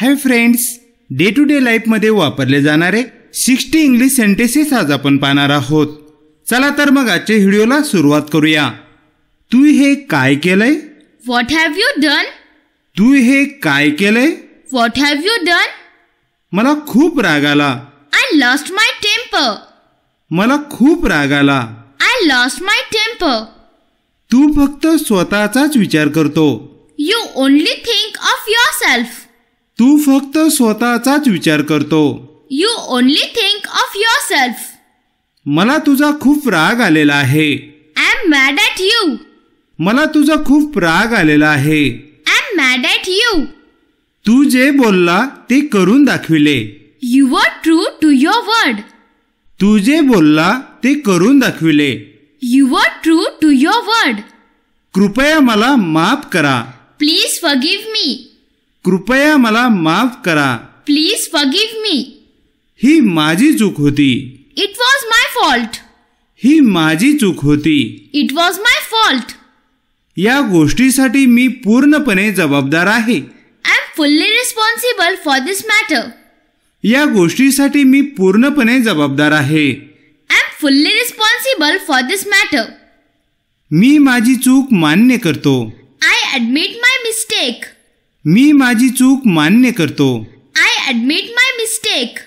high friends day to day लाईफमध्ये वापरले जाणारे सिक्स्टी इंग्लिश सेंटेसेस आज आपण पाहणार आहोत चला तर मग आजच्या व्हिडिओला सुरुवात करूया तू हे काय केलंय व्हॉट हॅव यू डन तू हे काय केलंय व्हॉट हॅव यू डन मला खूप राग आला आय लॉस्ट माय टेम्पर मला खूप राग आला आय लॉस्ट माय टेम्पर तू फक्त स्वतःचाच विचार करतो you only think of yourself तू फक्त स्वतःचाच विचार करतो you only think of yourself मला तुझा खूप राग आलेला आहे I am mad at you मला तुझा खूप राग आलेला आहे I am mad at you तू जे बोलला ते करून दाखविले you are true to your word तू जे बोलला ते करून दाखविले you are true to your word कृपया मला माफ करा प्लीज फॉरगिव्ह मी कृपया मला माफ करा प्लीज फगिव्ह मी ही माझी चूक होती इट वॉज माय फॉल्ट ही माझी चूक होती इट वॉज माय फॉल्ट या गोष्टीसाठी मी पूर्णपणे जबाबदार आहे I am fully responsible for this matter या गोष्टीसाठी मी पूर्णपणे जबाबदार आहे I am fully responsible for this matter मी माझी चूक मान्य करतो आय ॲडमिट माय मिस्टेक मी माझी चूक मान्य करतो आय ऍडमिट माय मिस्टेक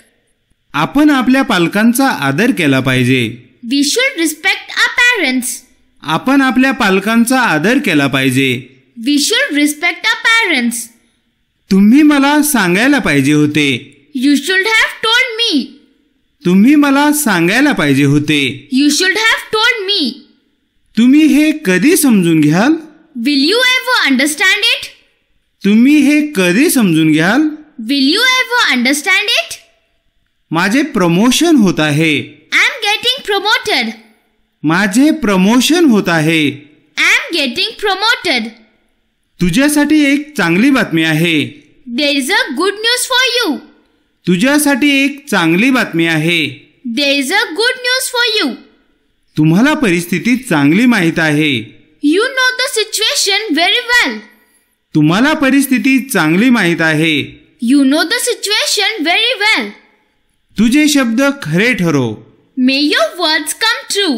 आपण आपल्या पालकांचा आदर केला पाहिजे we should respect our parents आपण आपल्या पालकांचा आदर केला पाहिजे we should respect our parents तुम्ही मला सांगायला पाहिजे होते you should have told me तुम्ही मला सांगायला पाहिजे होते you should have told me तुम्ही हे कधी समजून घ्याल will you ever understand it तुम्ही हे कधी समजून घ्याल will you ever understand it माझे प्रमोशन होत आहे आय एम गेटिंग प्रमोटेड माझे प्रमोशन होत आहे आय एम गेटिंग प्रमोटेड तुझ्यासाठी एक चांगली बातमी आहे there is a good news for you तुझ्यासाठी एक चांगली बातमी आहे there is a good news for you तुम्हाला परिस्थिती चांगली माहीत आहे you know the situation very well तुम्हाला परिस्थिती चांगली माहीत आहे you know the situation very well तुझे शब्द खरे ठरो may your words come true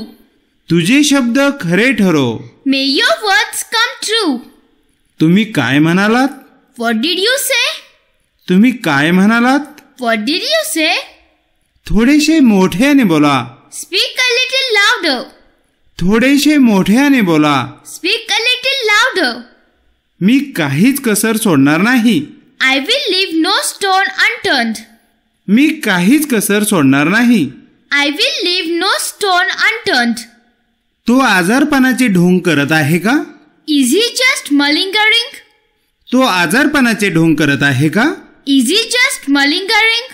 तुझे शब्द खरे ठरो may your words come true तुम्ही काय म्हणालात व्हॉट डीड यू से तुम्ही काय म्हणालात व्हॉट डीड यू से थोडेसे मोठ्याने बोला स्पीक अ लिटिल लाउडर थोडेसे मोठ्याने बोला स्पीक अ लिटिल लाउडर मी काहीच कसर सोडणार नाही I will leave no stone unturned मी काहीच कसर सोडणार नाही I will leave no stone unturned तो आजारपणाचे ढोंग करत आहे का इज ही जस्ट मलिंगरिंग तो आजारपणाचे ढोंग करत आहे का इज ही जस्ट मलिंगरिंग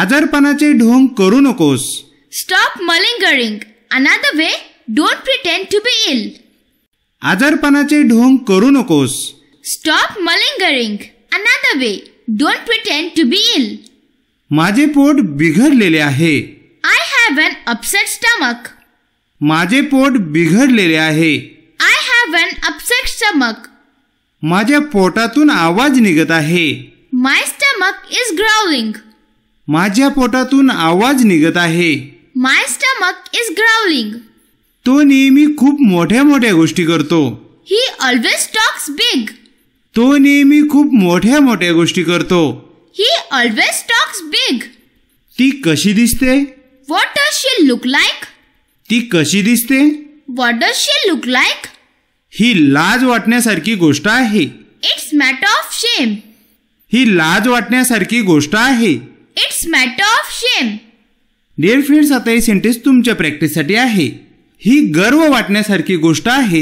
आजारपणाचे ढोंग करू नकोस stop malingering another way don't pretend to be ill आजारपणाचे ढोंग करू नकोस stop malingering another way don't pretend to be ill माझे पोट बिघडलेले आहे I have an upset stomach माझे पोट बिघडलेले आहे I have an upset stomach माझ्या पोटातून आवाज निघत आहे माय स्टमक इज ग्राउलिंग माझ्या पोटातून आवाज निघत आहे माय स्टमक इज ग्राउलिंग तो नेहमी खूप मोठ्या मोठ्या गोष्टी करतो ही ऑलवेज टॉक्स बिग तो नेहमी खूप मोठ्या मोठ्या गोष्टी करतो ही ऑलवेज टॉक्स बिग ती कशी दिसते what does she look like ती कशी दिसते what does she look like ही लाज वाटण्यासारखी गोष्ट आहे इट्स मॅटर ऑफ शेम ही लाज वाटण्यासारखी गोष्ट आहे it's matter of shame dear friends आता हे सेंटेन्स तुमच्या प्रॅक्टिससाठी आहे ही गर्व वाटण्यासारखी गोष्ट आहे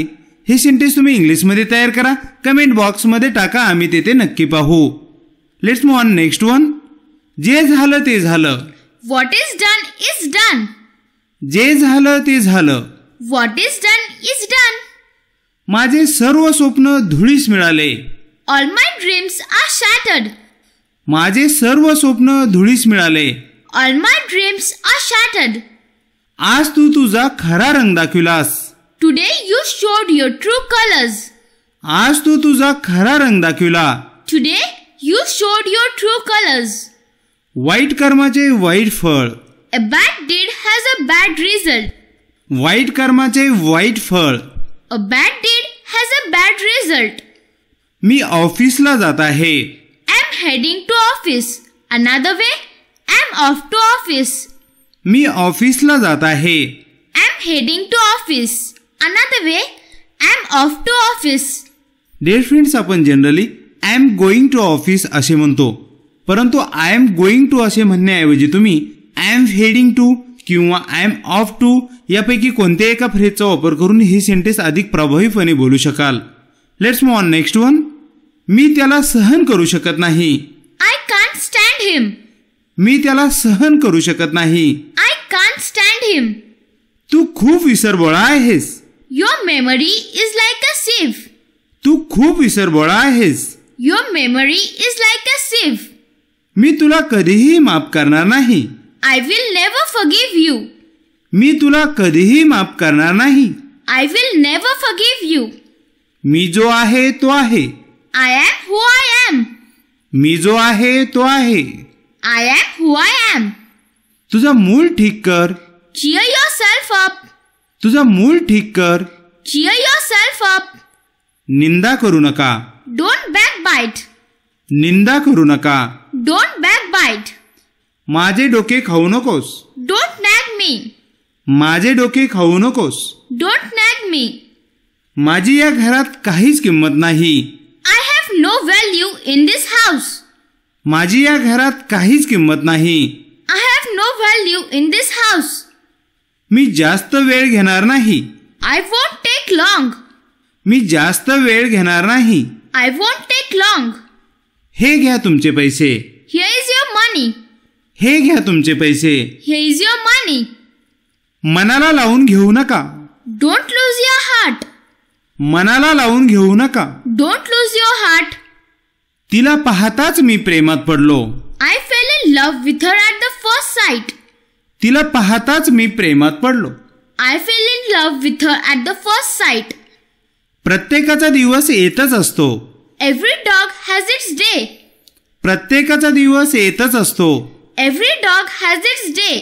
हे सेंटेन्स तुम्ही इंग्लिशमध्ये तयार करा कमेंट बॉक्समध्ये टाका आम्ही तेथे नक्की पाहू लेट्स ऑन नेक्स्ट वन जे झालं ते झालं what is done is done जे झालं ते झालं what is done is done माझे सर्व स्वप्न धुळीस मिळाले all my dreams are shattered माझे सर्व स्वप्न धुळीस मिळाले all my dreams are shattered आज तू तुझा खरा रंग दाखविलास today you showed your true colours आज तू तुझा खरा रंग दाखविला today you showed your true colours वाईट कर्माचे वाईट फळ a bad deed has a bad result वाईट कर्माचे वाईट फळ a bad deed has a bad result मी ऑफिसला जात आहे I am heading to office another way I am off to office मी ऑफिसला जात आहे I am heading to office another way I am off to office dear friends आपण generally I am going to office असे म्हणतो परंतु I am going to असे म्हणण्याऐवजी तुम्ही आय एम हेडिंग टू किंवा आय एम ऑफ टू यापैकी कोणत्या एका फ्रेजचा वापर करून ही सेंटेन्स अधिक प्रभावीपणे बोलू शकाल लेट्स मू ऑन नेक्स्ट वन मी त्याला सहन करू शकत नाही आय कान स्टँड हिम मी त्याला सहन करू शकत नाही can't stand him tu khub visar bolay hes your memory is like a sieve tu khub visar bolay hes your memory is like a sieve mi tula kadhi hi maaf karna nahi i will never forgive you mi tula kadhi hi maaf karna nahi i will never forgive you mi jo ahe to ahe i am who i am mi jo ahe to ahe i am who i am तुझा मूल ठीक कर cheer your self up तुझा मूल ठीक कर cheer your self up निंदा करू नका डोंट बॅक बाईट निंदा करू नका डोंट बॅक बाईट माझे डोके खाऊ नकोस डोंट नॅग मी माझे डोके खाऊ नकोस डोंट नॅग मी माझी या घरात काहीच किंमत नाही I have no value in this house माझी या घरात काहीच किंमत नाही व्हॅल्यू इन दिस हाऊस मी जास्त वेळ घेणार नाही आय वॉन्ट टेक लॉंग मी जास्त वेळ घेणार नाही आय वॉन्ट टेक लॉंग हे घ्या तुमचे पैसे हे इज युअर मनी हे घ्या तुमचे पैसे हे इज युअर मनी मनाला लावून घेऊ नका डोंट लूज युअर हार्ट मनाला लावून घेऊ नका डोंट लूज युअर हार्ट तिला पाहताच मी प्रेमात पडलो I fell in love with her at the first sight तिला पाहताच मी प्रेमात पडलो I fell in love with her at the first sight प्रत्येकाचा दिवस येतच असतो every dog has its day प्रत्येकाचा दिवस येतच असतो every dog has its day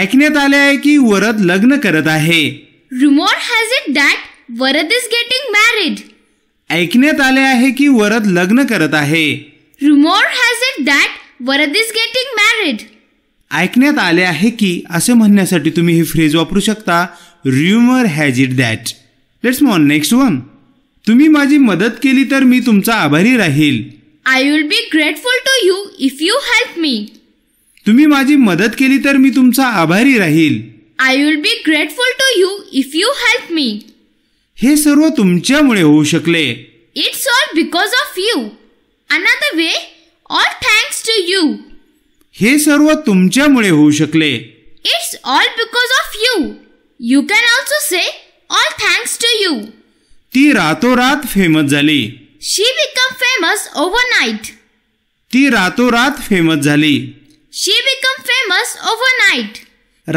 ऐकण्यात आले आहे की वरद लग्न करत आहे rumour has it that Varad is getting married ऐकण्यात आले आहे की वरद लग्न करत आहे rumour has it that Varad is getting married ऐकण्यात आले आहे की असे म्हणण्यासाठी तुम्ही ही फ्रेज वापरू शकता rumour has it that let's मॉन नेक्स्ट वन तुम्ही माझी मदत केली तर मी तुमचा आभारी राहील I will be grateful to you if you help me तुम्ही माझी मदत केली तर मी तुमचा आभारी राहील I will be grateful to you if you help me हे सर्व तुमच्यामुळे होऊ शकले it's all because of you another way all thanks to you हे सर्व तुमच्यामुळे होऊ शकले it's all because of you you can also say all thanks to you ती रातोरात फेमस झाली she become famous overnight ती रातोरात फेमस झाली she become famous overnight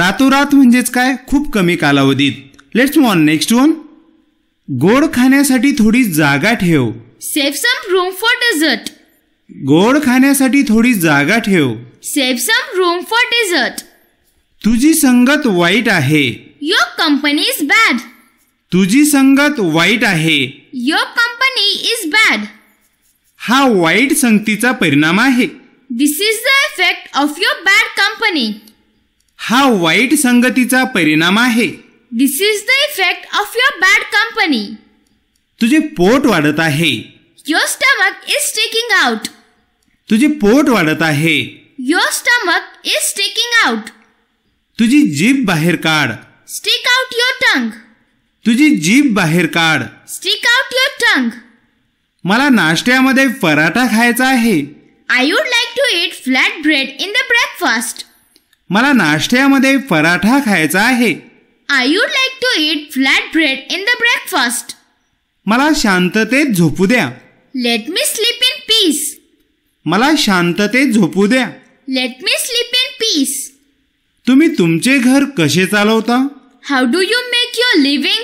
रातोरात म्हणजेच काय खूप कमी कालावधीत लेट्स वॉन नेक्स्ट वन गोड खाण्यासाठी थोडी जागा ठेव save some room for dessert गोड खाण्यासाठी थोडी जागा ठेव save some room for dessert तुझी संगत वाईट आहे युअर कंपनी इज बॅड तुझी संगत वाईट आहे युअर कंपनी इज बॅड हा वाईट संगतीचा परिणाम आहे this is the effect of your bad company हा वाईट संगतीचा परिणाम आहे this is the effect of your bad company तुझे पोट वाढत आहे your stomach is taking out तुझे पोट वाढत आहे your stomach is taking out तुझी जीभ बाहेर काढ स्टिक आउट युअर टंग तुझी जीभ बाहेर काढ स्टिक आउट युअर टंग मला नाश्त्यामध्ये पराठा खायचा आहे I would like to eat flat bread in the breakfast मला नाश्त्यामध्ये पराठा खायचा आहे I would like to eat flat bread in the breakfast मला शांततेत झोपू द्या let me sleep in peace मला शांततेत झोपू द्या let me sleep in peace तुम्ही तुमचे घर कसे चालवता how do you make your living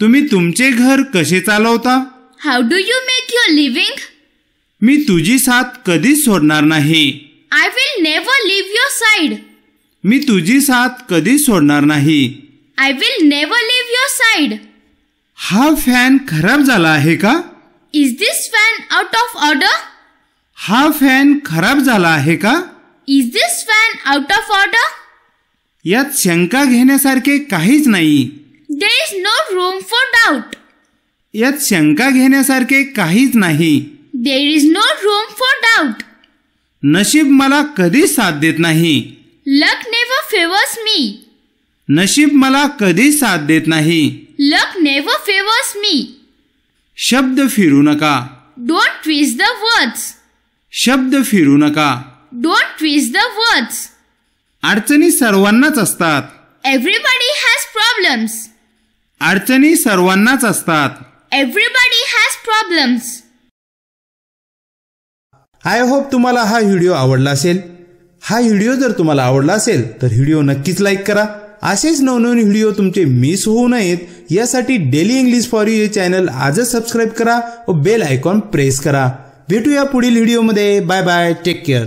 तुम्ही तुमचे घर कसे चालवता how do you make your living मी तुझी साथ कधीच सोडणार नाही I will never leave your side मी तुझी साथ कधीच सोडणार नाही I will never leave your side हा फॅन खराब झाला आहे का is this fan out of order हा फॅन खराब झाला आहे का is this fan out of order यात शंका घेण्यासारखे काहीच नाही there is no room for doubt यात शंका घेण्यासारखे काहीच नाही there is no room for doubt नशीब मला कधीच साथ देत नाही लक नेव्हर फेवर्स मी नशीब मला कधी साथ देत नाही लक नेव्हर फेवर्स मी शब्द फिरू नका डोंट ट्विस्ट द वर्ड्स शब्द फिरू नका डोंट ट्विस्ट द वर्ड्स अडचणी सर्वांनाच असतात एव्हरीबडी हॅज प्रॉब्लेम्स अडचणी सर्वांनाच असतात everybody has problems I hope तुम्हाला हा व्हिडिओ आवडला असेल हा व्हिडिओ जर तुम्हाला आवडला असेल तर व्हिडिओ नक्कीच लाईक करा असेच नवनवीन व्हिडिओ तुमचे मिस होऊ नयेत यासाठी daily English for you channel आजच सबस्क्राईब करा व बेल आयकॉन प्रेस करा भेटूया पुढील व्हिडिओमध्ये बाय बाय टेक केअर